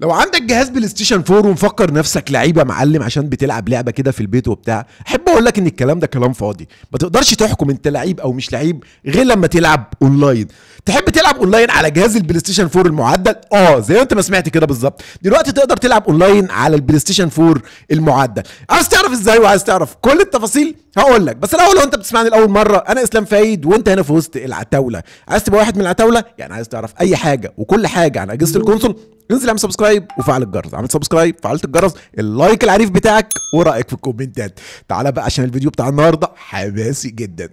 لو عندك جهاز بلاي ستيشن 4 ومفكر نفسك لعيبه معلم عشان بتلعب لعبه كده في البيت وبتاع احب اقول لك ان الكلام ده كلام فاضي ما تقدرش تحكم انت لعيب او مش لعيب غير لما تلعب اونلاين تحب تلعب اونلاين على جهاز البلاي ستيشن 4 المعدل اه زي ما انت ما سمعت كده بالظبط دلوقتي تقدر تلعب اونلاين على البلاي ستيشن 4 المعدل عايز تعرف ازاي وعايز تعرف كل التفاصيل هقول لك بس الاول لو انت بتسمعني لاول مره انا اسلام فايد وانت هنا في وسط العتاوله عايز تبقى واحد من العتاوله يعني عايز تعرف اي حاجه وكل حاجه عن اجهزه الكونسول انزل اعمل سبسكرايب وفعل الجرس عملت سبسكرايب فعلت الجرس اللايك العريف بتاعك ورايك في الكومنتات تعالى بقى عشان الفيديو بتاع النهارده حماسي جدا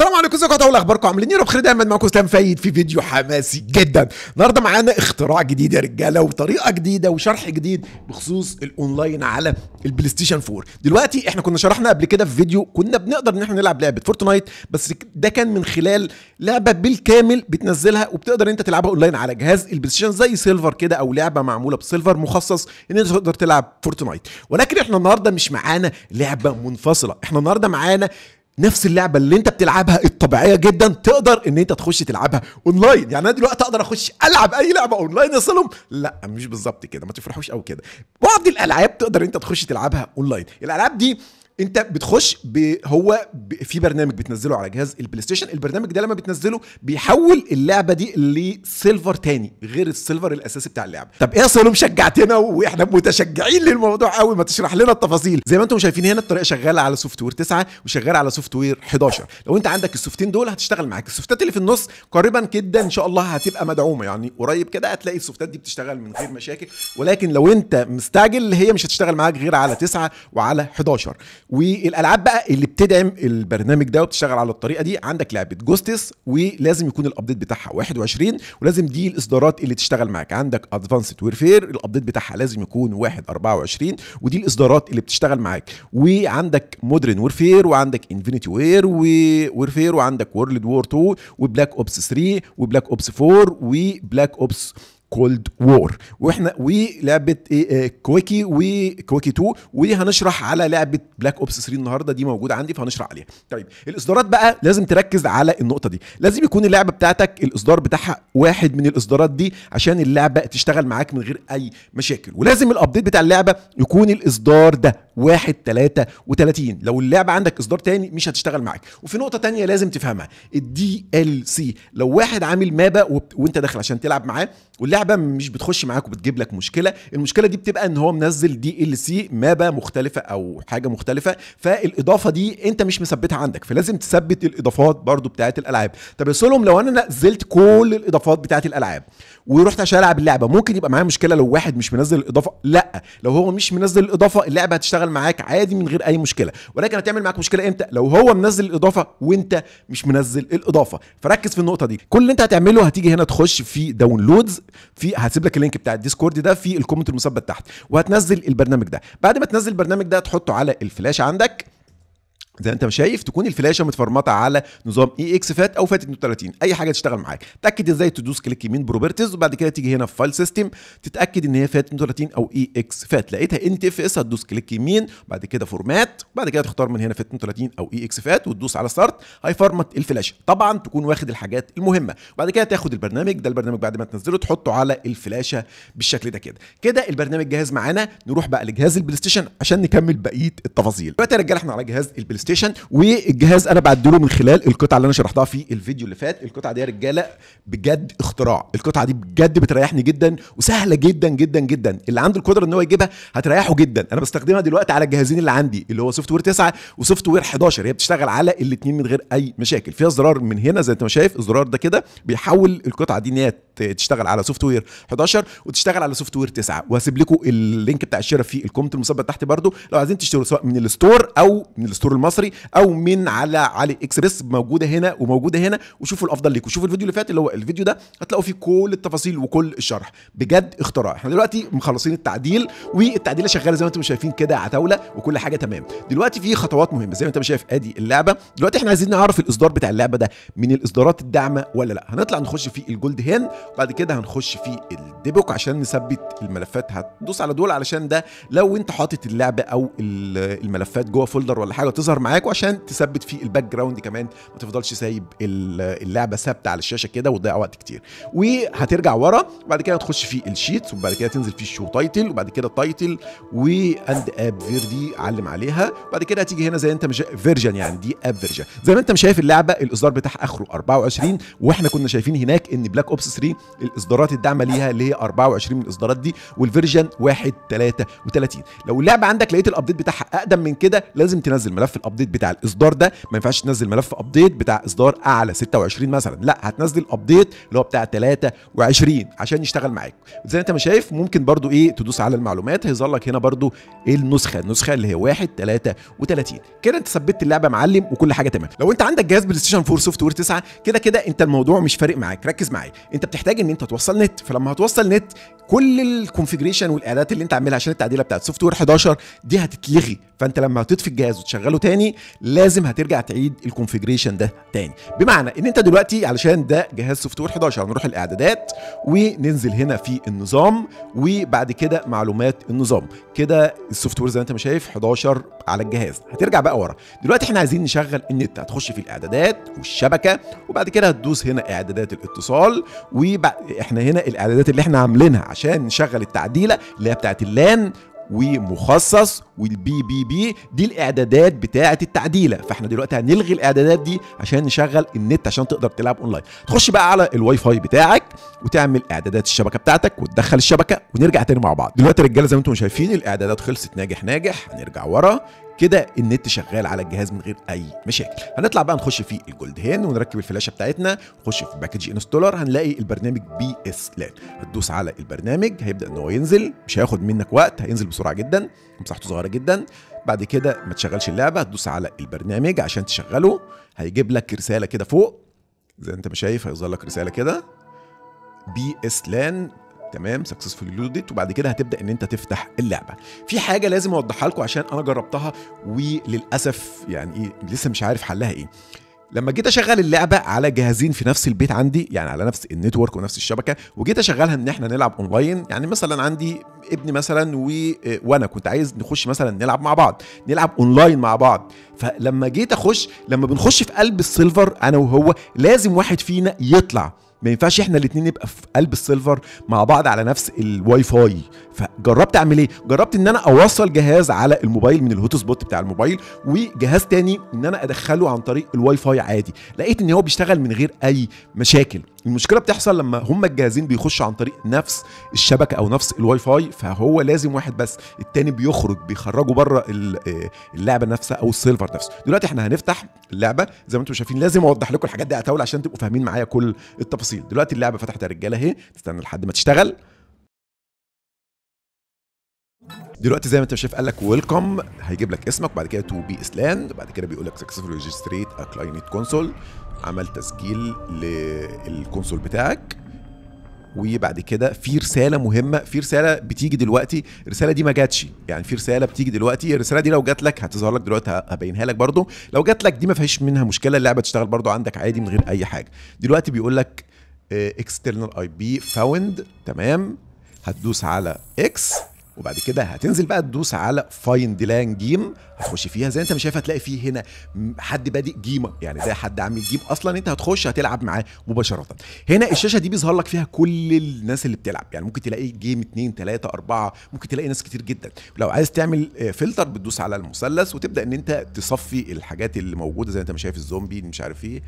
السلام عليكم ازيكم ايه اخباركم عاملين ايه بخير دايما معاكم اسلام فايد في فيديو حماسي جدا النهارده معانا اختراع جديد يا رجاله وطريقه جديده وشرح جديد بخصوص الاونلاين على البلاي ستيشن 4 دلوقتي احنا كنا شرحنا قبل كده في فيديو كنا بنقدر ان احنا نلعب لعبه فورتنايت بس ده كان من خلال لعبه بالكامل بتنزلها وبتقدر انت تلعبها اونلاين على جهاز البلاي ستيشن زي سيلفر كده او لعبه معموله بسيلفر مخصص ان انت تقدر تلعب فورتنايت ولكن احنا النهارده مش معانا لعبه منفصله احنا النهارده معانا نفس اللعبه اللي انت بتلعبها الطبيعيه جدا تقدر ان انت تخش تلعبها اونلاين يعني انا دلوقتي اقدر اخش العب اي لعبه اونلاين يا لا مش بالظبط كده ما تفرحوش او كده بعض الالعاب تقدر انت تخش تلعبها اونلاين الالعاب دي انت بتخش هو في برنامج بتنزله على جهاز البلاي ستيشن البرنامج ده لما بتنزله بيحول اللعبه دي لسيلفر تاني غير السيلفر الاساسي بتاع اللعبه طب ايه اصل شجعتنا واحنا متشجعين للموضوع قوي ما تشرح لنا التفاصيل زي ما انتم شايفين هنا الطريقه شغاله على سوفت وير 9 وشغاله على سوفت وير 11 لو انت عندك السوفتين دول هتشتغل معاك السوفتات اللي في النص قريبا كده ان شاء الله هتبقى مدعومه يعني قريب كده هتلاقي السوفتات دي بتشتغل من غير مشاكل ولكن لو انت مستعجل هي مش هتشتغل معاك غير على 9 وعلى 11 والالعاب بقى اللي بتدعم البرنامج ده وبتشتغل على الطريقه دي عندك لعبه جوستس ولازم يكون الابديت بتاعها 21 ولازم دي الاصدارات اللي تشتغل معاك عندك ادفانسد ويرفير الابديت بتاعها لازم يكون 1 24 ودي الاصدارات اللي بتشتغل معاك وعندك مودرن ويرفير وعندك انفينيتي وير ويرفير وعندك وورلد وور 2 وبلاك اوبس 3 وبلاك اوبس 4 وبلاك اوبس كولد وور واحنا ولعبه إيه،, إيه كويكي وكويكي 2 وهنشرح على لعبه بلاك اوبس 3 النهارده دي موجوده عندي فهنشرح عليها طيب الاصدارات بقى لازم تركز على النقطه دي لازم يكون اللعبه بتاعتك الاصدار بتاعها واحد من الاصدارات دي عشان اللعبه تشتغل معاك من غير اي مشاكل ولازم الابديت بتاع اللعبه يكون الاصدار ده 1 3 وتلاتين لو اللعبه عندك اصدار تاني مش هتشتغل معاك وفي نقطه تانية لازم تفهمها الدي ال سي لو واحد عامل مابا وانت داخل عشان تلعب معاه واللعبه مش بتخش معاك وبتجيب لك مشكله المشكله دي بتبقى ان هو منزل دي ال سي مابا مختلفه او حاجه مختلفه فالاضافه دي انت مش مثبتها عندك فلازم تثبت الاضافات برضو بتاعت الالعاب طب يا لو انا نزلت كل الاضافات بتاعت الالعاب ورحت عشان العب اللعبه ممكن يبقى معايا مشكله لو واحد مش منزل الاضافه لا لو هو مش منزل الاضافه اللعبه هتشتغل معاك عادي من غير اي مشكله ولكن هتعمل معاك مشكله امتى لو هو منزل الاضافه وانت مش منزل الاضافه فركز في النقطه دي كل اللي انت هتعمله هتيجي هنا تخش في داونلودز في هسيب لك اللينك بتاع الديسكورد ده في الكومنت المثبت تحت وهتنزل البرنامج ده بعد ما تنزل البرنامج ده تحطه على الفلاش عندك زي انت شايف تكون الفلاشه متفرمطه على نظام اي اكس فات او فات 32 اي حاجه تشتغل معاك تاكد ازاي تدوس كليك يمين بروبرتيز وبعد كده تيجي هنا في فايل سيستم تتاكد ان هي فات 32 او اي اكس فات لقيتها ان تي اف اس هتدوس كليك يمين بعد كده فورمات وبعد كده تختار من هنا فات 32 او اي اكس فات وتدوس على ستارت هيفرمت الفلاشه طبعا تكون واخد الحاجات المهمه بعد كده تاخد البرنامج ده البرنامج بعد ما تنزله تحطه على الفلاشه بالشكل ده كده كده البرنامج جاهز معانا نروح بقى لجهاز البلاي ستيشن عشان نكمل بقيه التفاصيل دلوقتي يا رجاله احنا على جهاز البلاي ستيشن والجهاز انا بعدله من خلال القطعه اللي انا شرحتها في الفيديو اللي فات القطعه دي يا رجاله بجد اختراع القطعه دي بجد بتريحني جدا وسهله جدا جدا جدا اللي عنده القدره ان هو يجيبها هتريحه جدا انا بستخدمها دلوقتي على الجهازين اللي عندي اللي هو سوفت وير 9 وسوفت وير 11 هي بتشتغل على الاثنين من غير اي مشاكل فيها زرار من هنا زي انت ما شايف الزرار ده كده بيحول القطعه دي ان هي تشتغل على سوفت وير 11 وتشتغل على سوفت وير 9 وهسيب لكم اللينك بتاع الشراء في الكومنت المثبت تحت برده لو عايزين تشتروا سواء من الستور او من الستور المصري او من على علي اكسبريس موجوده هنا وموجوده هنا وشوفوا الافضل ليكم شوفوا الفيديو اللي فات اللي هو الفيديو ده هتلاقوا فيه كل التفاصيل وكل الشرح بجد اختراع احنا دلوقتي مخلصين التعديل والتعديله شغاله زي ما انتم شايفين كده عتاوله وكل حاجه تمام دلوقتي في خطوات مهمه زي ما انت شايف ادي اللعبه دلوقتي احنا عايزين نعرف الاصدار بتاع اللعبه ده من الاصدارات الداعمه ولا لا هنطلع نخش في الجولد هين بعد كده هنخش في الديبوك عشان نثبت الملفات هتدوس على دول علشان ده لو انت حاطط اللعبه او الملفات جوه فولدر ولا حاجه تظهر معاك وعشان تثبت في الباك جراوند كمان ما تفضلش سايب اللعبه ثابته على الشاشه كده وتضيع وقت كتير وهترجع ورا وبعد كده هتخش في الشيت وبعد كده تنزل في الشو تايتل وبعد كده تايتل واند اب فيردي علم عليها بعد كده هتيجي هنا زي انت مش فيرجن يعني دي اب فيرجن زي ما انت مش شايف اللعبه الاصدار بتاعها اخره 24 واحنا كنا شايفين هناك ان بلاك اوبس 3 الاصدارات الداعمه ليها اللي هي 24 من الاصدارات دي والفيرجن 1.33 لو اللعبه عندك لقيت الابديت بتاعها اقدم من كده لازم تنزل ملف الابديت بتاع الاصدار ده ما ينفعش تنزل ملف ابديت بتاع اصدار اعلى 26 مثلا لا هتنزل ابديت اللي هو بتاع 23 عشان يشتغل معاك زي انت ما شايف ممكن برضو ايه تدوس على المعلومات هيظهر لك هنا برضو النسخه النسخه اللي هي 1 3 و30 كده انت ثبت اللعبه معلم وكل حاجه تمام لو انت عندك جهاز بلاي ستيشن 4 سوفت وير 9 كده كده انت الموضوع مش فارق معاك ركز معايا انت بتحتاج محتاج ان انت توصل نت فلما هتوصل نت كل الكونفجريشن والاعدادات اللي انت عاملها عشان التعديله بتاعت سوفت وير 11 دي هتتلغي فانت لما هتطفي الجهاز وتشغله تاني لازم هترجع تعيد الكونفجريشن ده تاني بمعنى ان انت دلوقتي علشان ده جهاز سوفت وير 11 هنروح الاعدادات وننزل هنا في النظام وبعد كده معلومات النظام كده السوفت وير زي ما انت ما شايف 11 على الجهاز هترجع بقى ورا دلوقتي احنا عايزين نشغل النت هتخش في الاعدادات والشبكه وبعد كده هتدوس هنا اعدادات الاتصال و بقى احنا هنا الاعدادات اللي احنا عاملينها عشان نشغل التعديله اللي هي بتاعت اللان ومخصص والبي بي بي دي الاعدادات بتاعه التعديله فاحنا دلوقتي هنلغي الاعدادات دي عشان نشغل النت عشان تقدر تلعب اونلاين تخش بقى على الواي فاي بتاعك وتعمل اعدادات الشبكه بتاعتك وتدخل الشبكه ونرجع تاني مع بعض دلوقتي الرجاله رجاله زي ما انتم شايفين الاعدادات خلصت ناجح ناجح هنرجع ورا كده النت شغال على الجهاز من غير اي مشاكل هنطلع بقى نخش في الجولد هين ونركب الفلاشه بتاعتنا نخش في باكج انستولر هنلاقي البرنامج بي اس لان هتدوس على البرنامج هيبدا ان هو ينزل مش هياخد منك وقت هينزل بسرعه جدا مساحته صغيره جدا بعد كده ما تشغلش اللعبه هتدوس على البرنامج عشان تشغله هيجيب لك رساله كده فوق زي انت ما شايف هيظهر لك رساله كده بي اس لان تمام سكسسفولي لودت وبعد كده هتبدا ان انت تفتح اللعبه في حاجه لازم اوضحها لكم عشان انا جربتها وللاسف يعني ايه لسه مش عارف حلها ايه لما جيت اشغل اللعبه على جهازين في نفس البيت عندي يعني على نفس النتورك ونفس الشبكه وجيت اشغلها ان احنا نلعب اونلاين يعني مثلا عندي ابني مثلا و... آه، وانا كنت عايز نخش مثلا نلعب مع بعض نلعب اونلاين مع بعض فلما جيت اخش لما بنخش في قلب السيلفر انا وهو لازم واحد فينا يطلع ما ينفعش احنا الاثنين نبقى في قلب السيلفر مع بعض على نفس الواي فاي فجربت اعمل ايه جربت ان انا اوصل جهاز على الموبايل من الهوت سبوت بتاع الموبايل وجهاز تاني ان انا ادخله عن طريق الواي فاي عادي لقيت ان هو بيشتغل من غير اي مشاكل المشكله بتحصل لما هما الجهازين بيخشوا عن طريق نفس الشبكه او نفس الواي فاي فهو لازم واحد بس التاني بيخرج بيخرجه بره آه، اللعبه نفسها او السيلفر نفسه دلوقتي احنا هنفتح اللعبه زي ما انتم شايفين لازم اوضح لكم الحاجات دي اتاول عشان تبقوا فاهمين معايا كل التفاصيل التفاصيل دلوقتي اللعبه فتحت يا رجاله اهي تستنى لحد ما تشتغل دلوقتي زي ما انت شايف قال لك ويلكم هيجيب لك اسمك بعد كده تو بي اسلاند بعد كده بيقول لك سكسسفول ريجستريت ا كلاينت كونسول عمل تسجيل للكونسول بتاعك وبعد كده في رساله مهمه في رساله بتيجي دلوقتي الرساله دي ما جاتش يعني في رساله بتيجي دلوقتي الرساله دي لو جات لك هتظهر لك دلوقتي هبينها لك برده لو جات لك دي ما فيهاش منها مشكله اللعبه تشتغل برده عندك عادي من غير اي حاجه دلوقتي بيقول لك اكسترنال اي بي فاوند تمام هتدوس على اكس وبعد كده هتنزل بقى تدوس على فايند لان جيم هتخش فيها زي انت مش شايف هتلاقي فيه هنا حد بادئ جيمه يعني ده حد عامل جيم اصلا انت هتخش هتلعب معاه مباشره هنا الشاشه دي بيظهر لك فيها كل الناس اللي بتلعب يعني ممكن تلاقي جيم 2 3 4 ممكن تلاقي ناس كتير جدا لو عايز تعمل فلتر آه، بتدوس على المثلث وتبدا ان انت تصفي الحاجات اللي موجوده زي انت مش شايف الزومبي مش عارف ايه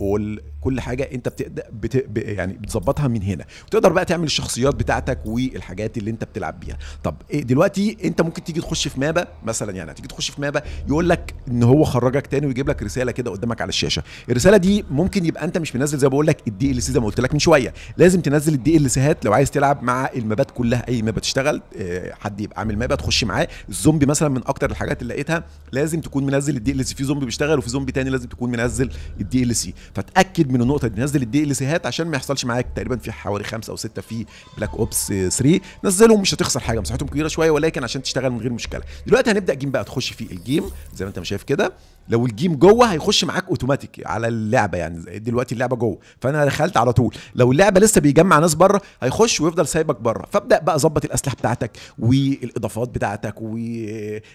اول آه، كل حاجه انت بتبدا بت... يعني بتظبطها من هنا وتقدر بقى تعمل الشخصيات بتاعتك والحاجات اللي انت بتلعب بيها طب إيه دلوقتي انت ممكن تيجي تخش في مابا مثلا يعني تيجي تخش في مابا يقول لك ان هو خرجك تاني ويجيب لك رساله كده قدامك على الشاشه الرساله دي ممكن يبقى انت مش منزل زي ما بقول لك الدي ال سي زي ما قلت لك من شويه لازم تنزل الدي ال سيهات لو عايز تلعب مع المابات كلها اي مابا تشتغل آه، حد يبقى عامل مابا تخش معاه الزومبي مثلا من اكتر الحاجات اللي لقيتها لازم تكون منزل الدي ال سي في زومبي بيشتغل وفي زومبي تاني لازم تكون منزل الدي ال سي فتاكد من النقطه دي نزل الدي ال هات عشان ما يحصلش معاك تقريبا في حوالي خمسه او سته في بلاك اوبس 3 نزلهم مش هتخسر حاجه مساحتهم كبيره شويه ولكن عشان تشتغل من غير مشكله دلوقتي هنبدا جيم بقى تخش في الجيم زي ما انت ما شايف كده لو الجيم جوه هيخش معاك اوتوماتيك على اللعبه يعني دلوقتي اللعبه جوه فانا دخلت على طول لو اللعبه لسه بيجمع ناس بره هيخش ويفضل سايبك بره فابدا بقى ظبط الاسلحه بتاعتك والاضافات بتاعتك و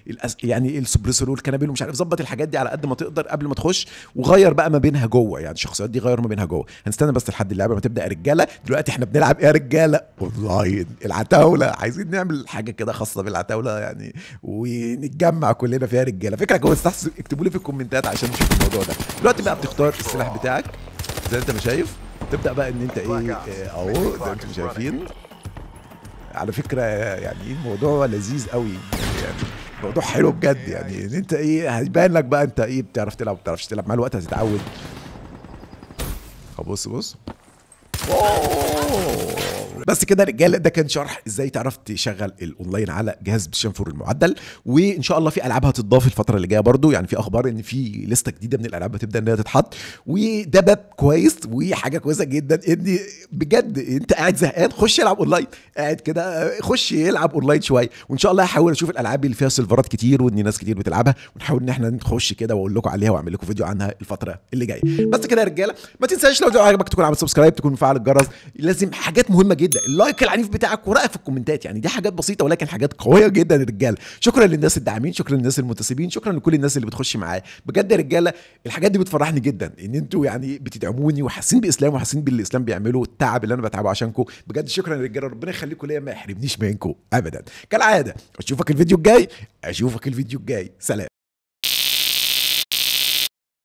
والأس... يعني السبريسور والكنابل ومش عارف ظبط الحاجات دي على قد ما تقدر قبل ما تخش وغير بقى ما بينها جوه يعني الشخصيات دي غير ما بينها جوه هنستنى بس لحد اللعبه ما تبدا يا رجاله دلوقتي احنا بنلعب يا رجاله اونلاين العتاوله عايزين نعمل حاجه كده خاصه بالعتاوله يعني ونتجمع كلنا فيها رجاله فكره اكتبوا لي في الكومنتات عشان نشوف الموضوع ده دلوقتي بقى بتختار السلاح بتاعك زي انت ما شايف تبدا بقى ان انت ايه آه، اهو زي انتم شايفين على فكره يعني الموضوع لذيذ قوي يعني موضوع حلو بجد يعني ان انت ايه هيبان لك بقى انت ايه بتعرف تلعب ما بتعرفش تلعب مع الوقت هتتعود بص بص اوه بس كده رجاله ده كان شرح ازاي تعرف تشغل الاونلاين على جهاز بشنفور المعدل وان شاء الله في العاب هتتضاف الفتره اللي جايه برضو يعني في اخبار ان في لسته جديده من الالعاب هتبدا ان هي تتحط وده باب كويس وحاجه كويسه جدا ان بجد انت قاعد زهقان خش العب اونلاين قاعد كده خش العب اونلاين شويه وان شاء الله هحاول اشوف الالعاب اللي فيها سيرفرات كتير وان ناس كتير بتلعبها ونحاول ان احنا نخش كده واقول لكم عليها واعمل لكم فيديو عنها الفتره اللي جايه بس كده يا رجاله ما تنساش لو عجبك تكون عامل سبسكرايب تكون مفعل الجرس لازم حاجات مهمه جدا جدا اللايك العنيف بتاعك ورايك في الكومنتات يعني دي حاجات بسيطه ولكن حاجات قويه جدا يا رجاله شكرا للناس الداعمين شكرا للناس المنتسبين شكرا لكل الناس اللي بتخش معايا بجد يا رجاله الحاجات دي بتفرحني جدا ان انتوا يعني بتدعموني وحاسين باسلام وحاسين باللي الاسلام بيعمله التعب اللي انا بتعبه عشانكم بجد شكرا يا رجاله ربنا يخليكم ليا ما يحرمنيش منكم ابدا كالعاده اشوفك الفيديو الجاي اشوفك الفيديو الجاي سلام